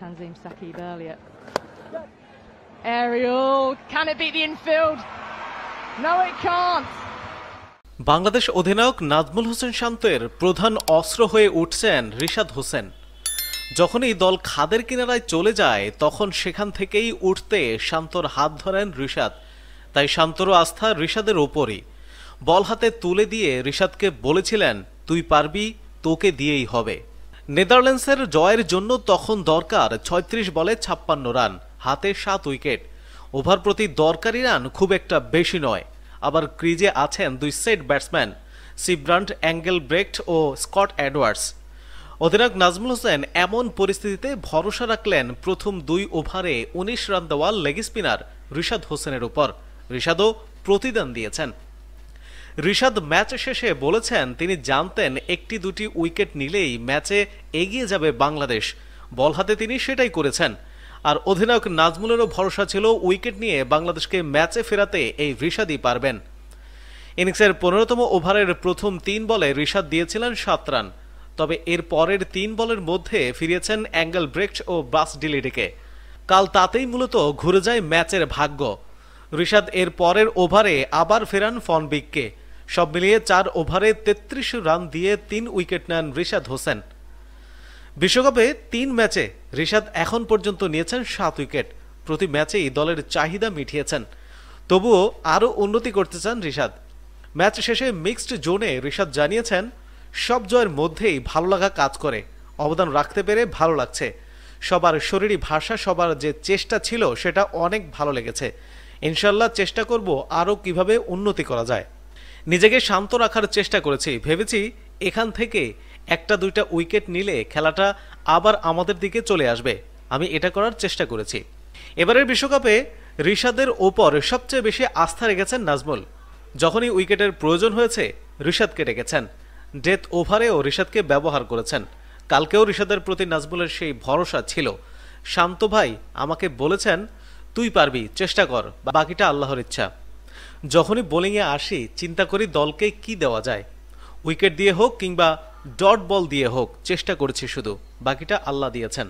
Tanzim Saqib earlier. Aerial, can it beat the infield? No, it can't. Bangladesh অধিনায়ক নাজমুল হোসেন শান্তের প্রধান অস্ত্র হয়ে উঠছেন রিশাদ হোসেন যখনই দল খাদের কিনারায় চলে যায় তখন সেখান থেকেই উঠতে শান্তর হাত ধরেন রিশাদ তাই শান্তর আস্থা রিশাদের ওপরই বল হাতে তুলে দিয়ে রিশাদকে বলেছিলেন তুই পারবি তোকে দিয়েই হবে নেদারল্যান্ডসের জয়ের জন্য তখন দরকার ছয়ত্রিশ বলে ছাপ্পান্ন রান হাতে সাত উইকেট ওভার প্রতি দরকারি রান খুব একটা বেশি নয় আবার ক্রিজে আছেন দুই set batsman Sybrand Engelbrecht ও স্কট অ্যাডওয়ার্ডস অধিনায়ক নাজমুল হোসেন এমন পরিস্থিতিতে ভরসা রাখলেন প্রথম দুই ওভারে উনিশ রান দেওয়া লেগ স্পিনার রিশাদ হোসেনের ওপর রিশাদও প্রতিদান দিয়েছেন ঋষাদ ম্যাচ শেষে বলেছেন তিনি জানতেন একটি দুটি উইকেট নিলেই ম্যাচে এগিয়ে যাবে বাংলাদেশ বল হাতে তিনি সেটাই করেছেন আর অধিনায়ক নাজমুলেরও ভরসা ছিল উইকেট নিয়ে বাংলাদেশকে ম্যাচে ফেরাতে এই ঋষাদই পারবেন ইনিংসের পনেরোতম ওভারের প্রথম তিন বলে ঋষাদ দিয়েছিলেন সাত রান তবে এর পরের তিন বলের মধ্যে ফিরিয়েছেন অ্যাঙ্গেল ব্রেক ও বাস ডিলিডিকে কাল তাতেই মূলত ঘুরে যায় ম্যাচের ভাগ্য ঋষাদ এর পরের ওভারে আবার ফেরান ফনবিককে সব মিলিয়ে চার ওভারে তেত্রিশ রান দিয়ে তিন উইকেট নেন রিশাদ হোসেন বিশ্বকাপে তিন ম্যাচে রিশাদ এখন পর্যন্ত নিয়েছেন সাত উইকেট প্রতি ম্যাচেই দলের চাহিদা মিটিয়েছেন তবুও আরও উন্নতি করতে চান রিশাদ ম্যাচ শেষে মিক্সড জোনে রিশাদ জানিয়েছেন সব জয়ের মধ্যেই ভালো লাগা কাজ করে অবদান রাখতে পেরে ভালো লাগছে সবার শরীরী ভাষা সবার যে চেষ্টা ছিল সেটা অনেক ভালো লেগেছে ইনশাল্লাহ চেষ্টা করব আরও কিভাবে উন্নতি করা যায় নিজেকে শান্ত রাখার চেষ্টা করেছি ভেবেছি এখান থেকে একটা দুইটা উইকেট নিলে খেলাটা আবার আমাদের দিকে চলে আসবে আমি এটা করার চেষ্টা করেছি এবারের বিশ্বকাপে ঋষাদের ওপর সবচেয়ে বেশি আস্থা রেখেছেন নাজমুল যখনই উইকেটের প্রয়োজন হয়েছে ঋষাদকে ডেকেছেন ডেথ ওভারেও ঋষাদকে ব্যবহার করেছেন কালকেও ঋষাদের প্রতি নাজমুলের সেই ভরসা ছিল শান্ত ভাই আমাকে বলেছেন তুই পারবি চেষ্টা কর বাকিটা আল্লাহর ইচ্ছা যখনই বোলিংয়ে আসি চিন্তা করি দলকে কি দেওয়া যায় উইকেট দিয়ে হোক কিংবা ডট বল দিয়ে হোক চেষ্টা করেছি শুধু বাকিটা আল্লাহ দিয়েছেন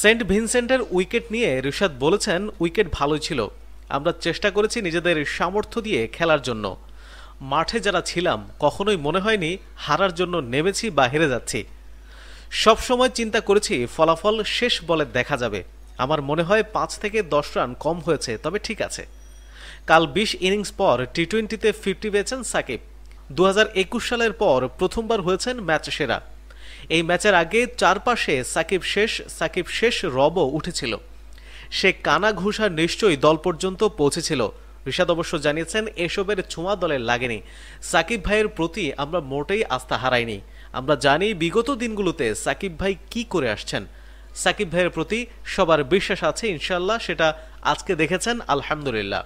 সেন্ট ভিনসেন্টের উইকেট নিয়ে ঋষাদ বলেছেন উইকেট ভালোই ছিল আমরা চেষ্টা করেছি নিজেদের সামর্থ্য দিয়ে খেলার জন্য মাঠে যারা ছিলাম কখনোই মনে হয়নি হারার জন্য নেমেছি বা হেরে যাচ্ছি সবসময় চিন্তা করেছি ফলাফল শেষ বলে দেখা যাবে আমার মনে হয় পাঁচ থেকে দশ রান কম হয়েছে তবে ঠিক আছে কাল বিশ ইনিংস পর টি টোয়েন্টিতে ফিফটি পেয়েছেন সাকিব দু সালের পর প্রথমবার হয়েছেন ম্যাচ সেরা এই ম্যাচের আগে চারপাশে সাকিব শেষ সাকিব শেষ রবও উঠেছিল সে কানা ঘুষা নিশ্চয়ই দল পর্যন্ত পৌঁছেছিল ঋষাদ অবশ্য জানিয়েছেন এসবের ছোঁয়া দলের লাগেনি সাকিব ভাইয়ের প্রতি আমরা মোটেই আস্থা হারাইনি আমরা জানি বিগত দিনগুলোতে সাকিব ভাই কি করে আসছেন সাকিব ভাইয়ের প্রতি সবার বিশ্বাস আছে ইনশাল্লাহ সেটা আজকে দেখেছেন আলহামদুলিল্লাহ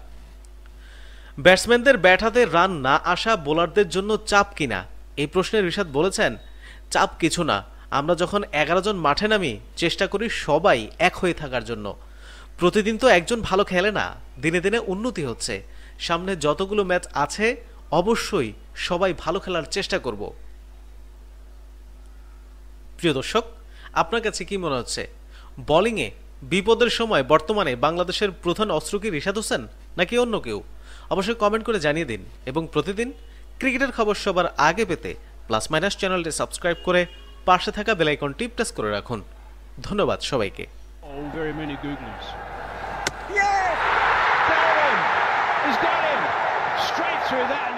ব্যাটসম্যানদের ব্যাট হাতে রান না আসা বোলারদের জন্য চাপ কিনা এই প্রশ্নে ঋষাদ বলেছেন চাপ কিছু না আমরা যখন এগারো জন মাঠে নামি চেষ্টা করি সবাই এক হয়ে থাকার জন্য প্রতিদিন তো একজন ভালো খেলে না দিনে দিনে উন্নতি হচ্ছে সামনে যতগুলো ম্যাচ আছে অবশ্যই সবাই ভালো খেলার চেষ্টা করব প্রিয় দর্শক আপনার কাছে কি মনে হচ্ছে বলিংয়ে বিপদের সময় বর্তমানে বাংলাদেশের প্রধান অস্ত্র কি রিশাদ হোসেন নাকি অন্য কেউ অবশ্যই কমেন্ট করে জানিয়ে দিন এবং প্রতিদিন ক্রিকেটের খবর সবার আগে পেতে প্লাস মাইনাস চ্যানেলটি সাবস্ক্রাইব করে পাশে থাকা বেলাইকনটি প্রেস করে রাখুন ধন্যবাদ সবাইকে through that